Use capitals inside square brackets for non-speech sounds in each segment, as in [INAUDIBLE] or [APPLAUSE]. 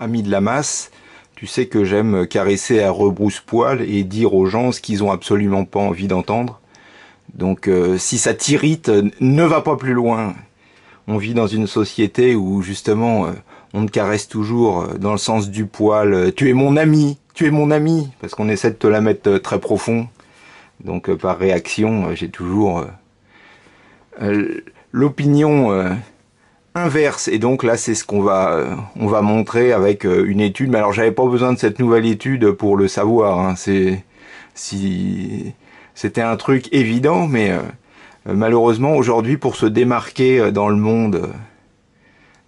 ami de la masse, tu sais que j'aime caresser à rebrousse-poil et dire aux gens ce qu'ils ont absolument pas envie d'entendre. Donc euh, si ça t'irrite, ne va pas plus loin. On vit dans une société où justement euh, on te caresse toujours euh, dans le sens du poil. tu es mon ami, tu es mon ami, parce qu'on essaie de te la mettre très profond. Donc par réaction, j'ai toujours l'opinion inverse. Et donc là, c'est ce qu'on va, euh, on va montrer avec euh, une étude. Mais alors, j'avais pas besoin de cette nouvelle étude pour le savoir. Hein. C'est si c'était un truc évident, mais euh, malheureusement aujourd'hui, pour se démarquer dans le monde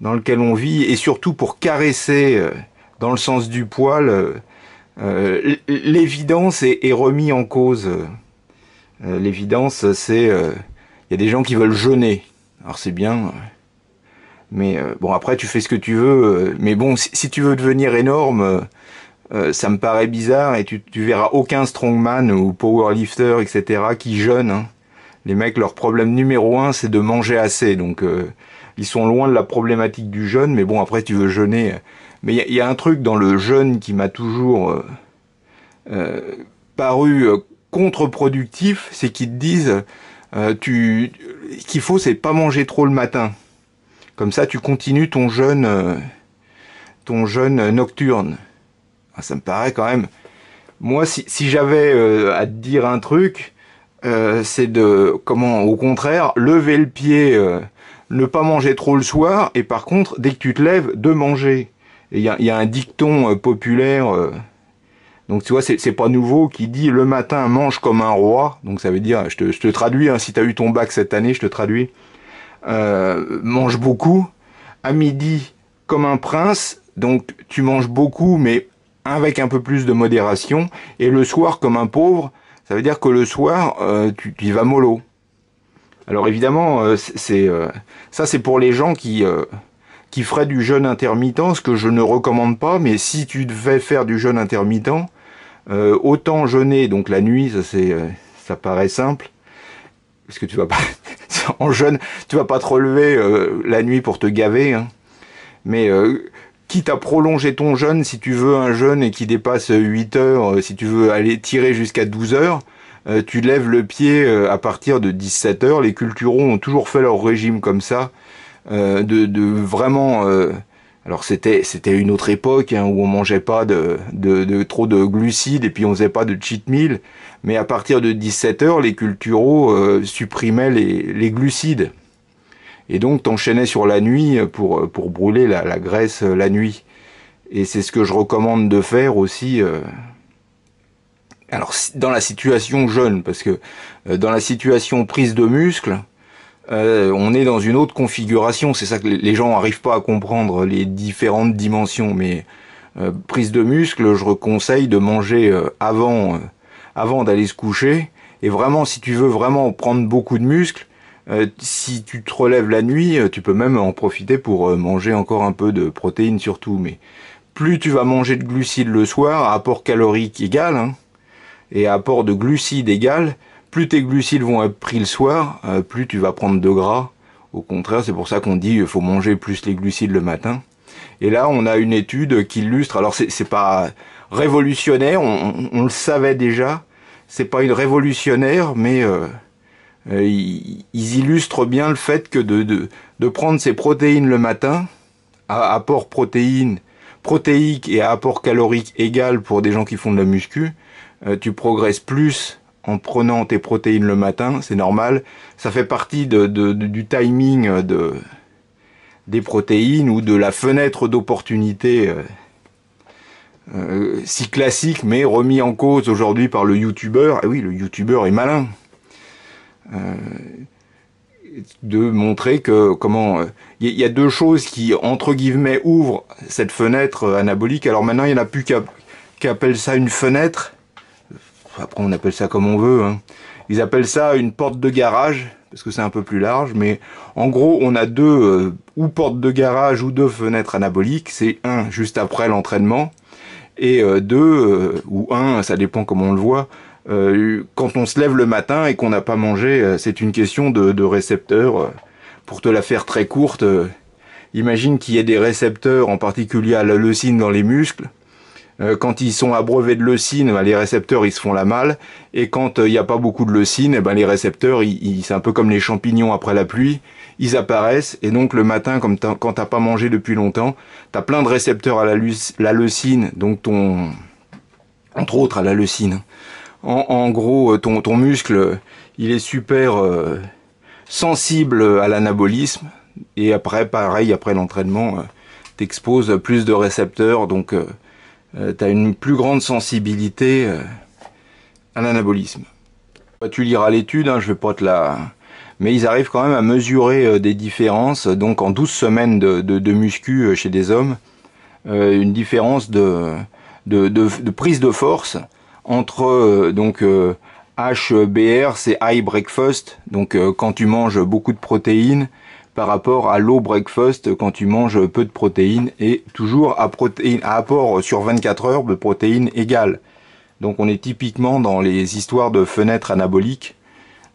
dans lequel on vit et surtout pour caresser dans le sens du poil, l'évidence est, est remise en cause. l'évidence, c'est il y a des gens qui veulent jeûner. Alors c'est bien, mais euh, bon, après, tu fais ce que tu veux. Euh, mais bon, si, tu veux devenir énorme, euh, ça me paraît bizarre et tu, verras aucun strongman ou powerlifter, etc., qui jeûne. Hein. Les mecs, leur problème numéro un, c'est de manger assez. Donc, ils sont loin de la problématique du jeûne. Mais bon, après, tu veux jeûner. Mais il y, a un truc dans le jeûne qui m'a toujours paru contre-productif, c'est qu'ils te disent ce qu'il faut, c'est pas manger trop le matin. Comme ça, tu continues ton jeûne, euh, ton jeûne euh, nocturne. Ah, ça me paraît quand même. Moi, si, j'avais euh, à te dire un truc, c'est de comment, au contraire, lever le pied, ne pas manger trop le soir, et par contre, dès que tu te lèves, de manger. Il y a, un dicton populaire. Donc tu vois, c'est pas nouveau qui dit le matin mange comme un roi. Donc ça veut dire, je te, traduis, hein, si tu as eu ton bac cette année, je te traduis. Euh, mange beaucoup. À midi, comme un prince, donc tu manges beaucoup, mais avec un peu plus de modération. Et le soir, comme un pauvre, ça veut dire que le soir, euh, tu, vas mollo. Alors évidemment, euh, c'est ça, c'est pour les gens qui qui feraient du jeûne intermittent, ce que je ne recommande pas. Mais si tu devais faire du jeûne intermittent, autant jeûner donc la nuit, ça c'est ça paraît simple, parce que tu vas pas [LAUGHS] en jeûne, tu vas pas te relever euh, la nuit pour te gaver. Hein. Mais euh, quitte à prolonger ton jeûne, si tu veux un jeûne et qui dépasse 8 heures, euh, si tu veux aller tirer jusqu'à 12 heures, tu lèves le pied à partir de 17 heures. Les culturaux ont toujours fait leur régime comme ça, de, de, vraiment alors c'était c'était une autre époque hein, où on mangeait pas de, de, trop de glucides et puis on faisait pas de cheat meal. Mais à partir de 17 heures, les culturaux euh, supprimaient les, les, glucides. Et donc t'enchaînais sur la nuit pour, pour brûler la, la graisse euh, la nuit. Et c'est ce que je recommande de faire aussi. Euh, alors dans la situation jeune, parce que dans la situation prise de muscles... Euh, on est dans une autre configuration. C'est ça que les gens n'arrivent pas à comprendre les différentes dimensions. Mais euh, prise de muscle, je conseille de manger euh, avant, avant d'aller se coucher. Et vraiment, si tu veux vraiment prendre beaucoup de muscles, si tu te relèves la nuit, tu peux même en profiter pour manger encore un peu de protéines surtout. Mais plus tu vas manger de glucides le soir, apport calorique égal, hein, et apport de glucides égal, plus tes glucides vont être pris le soir, euh, plus tu vas prendre de gras. Au contraire, c'est pour ça qu'on dit il faut manger plus les glucides le matin. Et là, on a une étude qui illustre. Alors, c'est pas révolutionnaire, on, le savait déjà. C'est pas une révolutionnaire, mais euh, euh ils, illustrent bien le fait que de, de, prendre ces protéines le matin, à apport protéines, protéique et à apport calorique égal pour des gens qui font de la muscu, euh, tu progresses plus en prenant tes protéines le matin, c'est normal. Ça fait partie du timing des protéines ou de la fenêtre d'opportunité euh, euh, si classique mais remis en cause aujourd'hui par le youtubeur. Et ah oui, le youtubeur est malin. Euh, de montrer que comment il y, a deux choses qui entre guillemets ouvrent cette fenêtre anabolique. Alors maintenant il n'y en a plus qu'à appeler ça une fenêtre après on appelle ça comme on veut. Hein. Ils appellent ça une porte de garage, parce que c'est un peu plus large, mais en gros on a deux euh, ou portes de garage ou deux fenêtres anaboliques. C'est un juste après l'entraînement, et euh, deux euh, ou un, ça dépend comment on le voit. quand on se lève le matin et qu'on n'a pas mangé, c'est une question de, de récepteurs. Pour te la faire très courte, imagine qu'il y ait des récepteurs, en particulier à la leucine dans les muscles, euh, quand ils sont abreuvés de leucine, ben, les récepteurs ils se font la malle, et quand euh, il n'y a pas beaucoup de leucine, eh ben, les récepteurs, c'est un peu comme les champignons après la pluie, ils apparaissent, et donc le matin, comme quand t'as pas mangé depuis longtemps, tu as plein de récepteurs à la, leucine, donc ton, entre autres à la leucine. En, gros, euh, ton, muscle, il est super sensible à l'anabolisme, et après, pareil, après l'entraînement, t'exposes plus de récepteurs, donc euh, tu as une plus grande sensibilité euh, à l'anabolisme. Tu liras l'étude, hein, je vais pas te la... Mais ils arrivent quand même à mesurer euh, des différences, donc en 12 semaines de, muscu chez des hommes, une différence de, prise de force entre donc HBR, c'est high breakfast, donc quand tu manges beaucoup de protéines, par rapport à l'eau breakfast quand tu manges peu de protéines et toujours à, protéines, apport sur 24 heures de protéines égales. Donc on est typiquement dans les histoires de fenêtres anaboliques.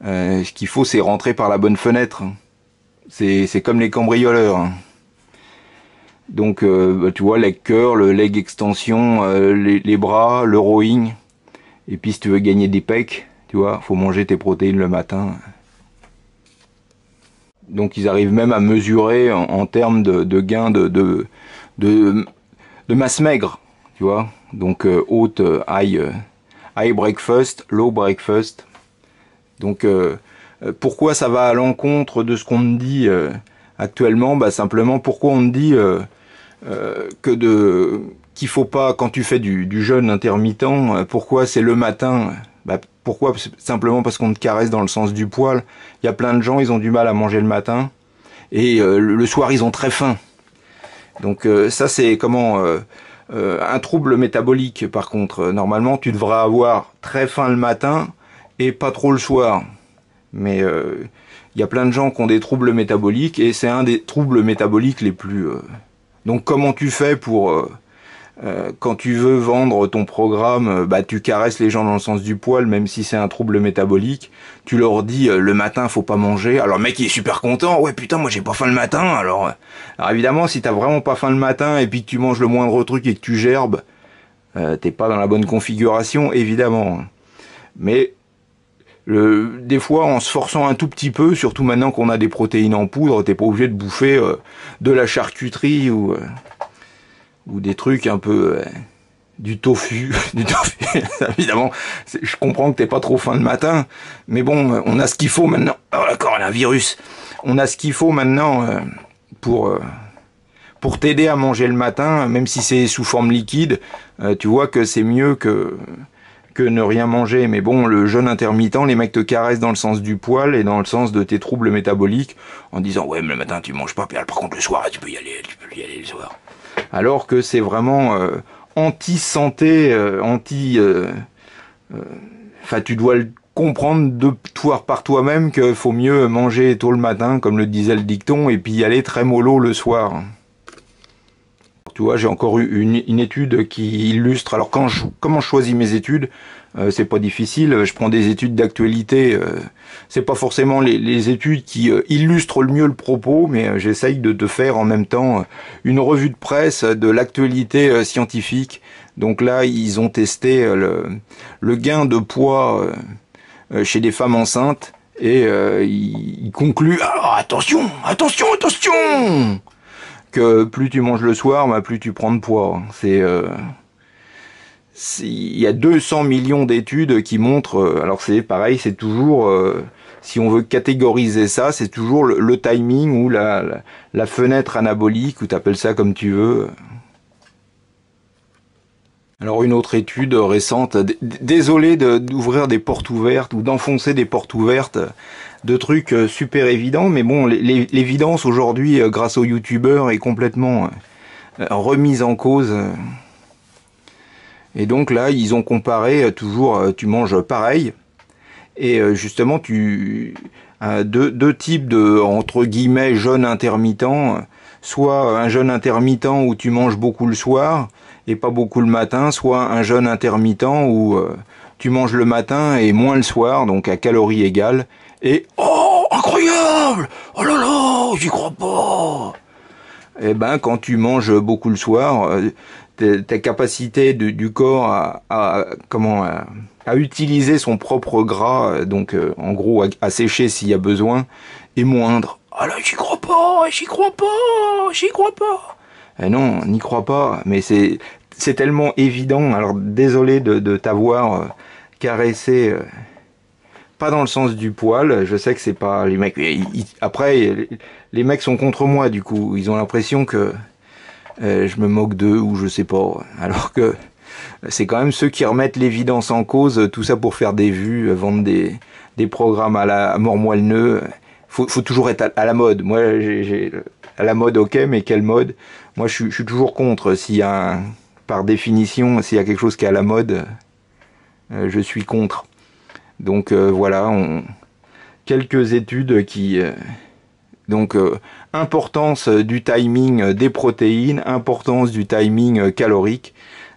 Euh, ce qu'il faut c'est rentrer par la bonne fenêtre. C'est comme les cambrioleurs. Donc euh, bah, tu vois, leg cœur, le leg extension, euh, les, les, bras, le rowing. Et puis si tu veux gagner des pecs, tu vois, faut manger tes protéines le matin donc ils arrivent même à mesurer en, termes de, gain gains de, de, de, masse maigre, tu vois. Donc euh, haute, euh, high, euh, high breakfast, low breakfast. Donc pourquoi ça va à l'encontre de ce qu'on me dit actuellement bah, Simplement pourquoi on me dit que de qu'il faut pas, quand tu fais du, jeûne intermittent, pourquoi c'est le matin bah, pourquoi Simplement parce qu'on te caresse dans le sens du poil. Il y a plein de gens, ils ont du mal à manger le matin. Et euh, le soir, ils ont très faim. Donc euh, ça, c'est comment euh, un trouble métabolique, par contre. Normalement, tu devras avoir très faim le matin et pas trop le soir. Mais il y a plein de gens qui ont des troubles métaboliques et c'est un des troubles métaboliques les plus... Donc comment tu fais pour euh, quand tu veux vendre ton programme, euh, bah tu caresses les gens dans le sens du poil, même si c'est un trouble métabolique. Tu leur dis euh, le matin faut pas manger. Alors mec il est super content. Ouais putain moi j'ai pas faim le matin. Alors, évidemment si t'as vraiment pas faim le matin et puis que tu manges le moindre truc et que tu gerbes, t'es pas dans la bonne configuration évidemment. Mais le, des fois, en se forçant un tout petit peu, surtout maintenant qu'on a des protéines en poudre, t'es pas obligé de bouffer de la charcuterie ou ou des trucs un peu euh, du tofu, [LAUGHS] du Évidemment, je comprends que t'es pas trop fin le matin, mais bon, euh, on a ce qu'il faut maintenant. Oh d'accord, on a un virus. On a ce qu'il faut maintenant euh, pour pour t'aider à manger le matin, même si c'est sous forme liquide. tu vois que c'est mieux que ne rien manger. Mais bon, le jeûne intermittent, les mecs te caressent dans le sens du poil et dans le sens de tes troubles métaboliques en disant ouais, mais le matin tu manges pas, par contre le soir tu peux y aller, tu peux y aller le soir. Alors que c'est vraiment euh, anti-santé, euh, anti. Euh, enfin, tu dois le comprendre de toi par toi-même qu'il faut mieux manger tôt le matin, comme le disait le dicton, et puis y aller très mollo le soir. Tu vois, j'ai encore eu une, étude qui illustre. Alors, quand je, comment je choisis mes études euh, C'est pas difficile. Je prends des études d'actualité. Euh, c'est pas forcément les, études qui euh, illustrent le mieux le propos, mais euh, j'essaye de, de, faire en même temps une revue de presse de l'actualité scientifique. Donc là, ils ont testé le, gain de poids chez des femmes enceintes et ils, concluent. Ah, attention, attention, attention que plus tu manges le soir, bah, plus tu prends de poids. C'est euh, il y a 200 millions d'études qui montrent, euh, alors c'est pareil, c'est toujours, euh, si on veut catégoriser ça, c'est toujours le, timing ou la, la, fenêtre anabolique, ou t'appelles ça comme tu veux. Alors une autre étude récente, désolé d'ouvrir des portes ouvertes ou d'enfoncer des portes ouvertes de trucs euh, super évidents, mais bon, l'évidence aujourd'hui, euh, grâce aux youtubeurs, est complètement euh, remise en cause. Et donc là, ils ont comparé toujours, tu manges pareil, et justement, tu deux, deux types de, entre guillemets, jeunes intermittents soit un jeûne intermittent où tu manges beaucoup le soir et pas beaucoup le matin, soit un jeûne intermittent où euh, tu manges le matin et moins le soir, donc à calories égales, et oh incroyable Oh là là, j'y crois pas Eh ben quand tu manges beaucoup le soir, euh, ta capacité du corps à, comment à, utiliser son propre gras, euh, donc en gros à sécher s'il y a besoin, est moindre. Ah là, j'y crois pas, j'y crois pas, j'y crois pas. Eh non, n'y crois pas, mais c'est, c'est tellement évident. Alors désolé de, de t'avoir euh, caressé, euh, pas dans le sens du poil. Je sais que c'est pas les mecs. après, les mecs sont contre moi du coup. Ils ont l'impression que euh, je me moque d'eux ou je sais pas. Alors que c'est quand même ceux qui remettent l'évidence en cause. Tout ça pour faire des vues, vendre des, des programmes à la moelle-neuve faut, faut toujours être à, la mode. Moi, j'ai à la mode, ok, mais quelle mode Moi, je, suis toujours contre. S'il par définition, s'il y a quelque chose qui est à la mode, euh, je suis contre. Donc euh, voilà, on, quelques études qui euh, donc importance du timing des protéines, importance du timing calorique.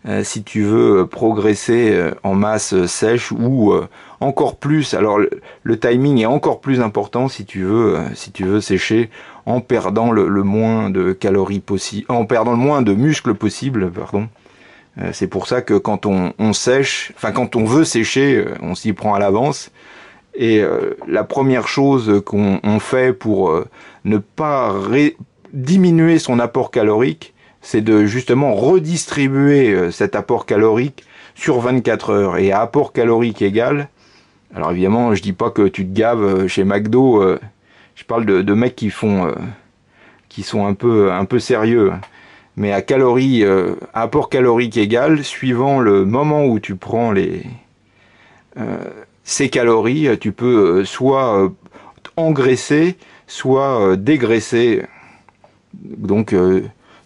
Euh, si tu veux euh, progresser euh, en masse sèche ou encore plus. Alors le, timing est encore plus important si tu veux, si tu veux sécher en perdant le, moins de calories possible, en perdant le moins de muscles possible, pardon. C'est pour ça que quand on, sèche, enfin quand on veut sécher, on s'y prend à l'avance. Et la première chose qu'on fait pour ne pas diminuer son apport calorique, c'est de justement redistribuer euh, cet apport calorique sur 24 heures. Et à apport calorique égal, alors évidemment, je dis pas que tu te gaves euh, chez McDo, euh, je parle de, mecs qui font qui sont un peu un peu sérieux mais à calories apport calorique égal suivant le moment où tu prends les ces calories tu peux soit engraisser soit dégraisser donc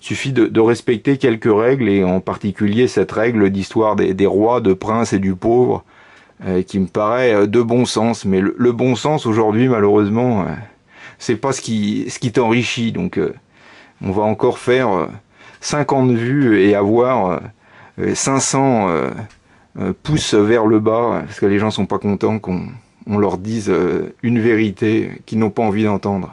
suffit de, respecter quelques règles, et en particulier cette règle d'histoire des, rois, de princes et du pauvre, euh, qui me paraît euh, de bon sens. Mais le, bon sens aujourd'hui, malheureusement, euh, c'est pas ce qui, ce qui t'enrichit. Donc, on va encore faire 50 vues et avoir 500 pouces vers le bas, parce que les gens sont pas contents qu'on leur dise une vérité qu'ils n'ont pas envie d'entendre.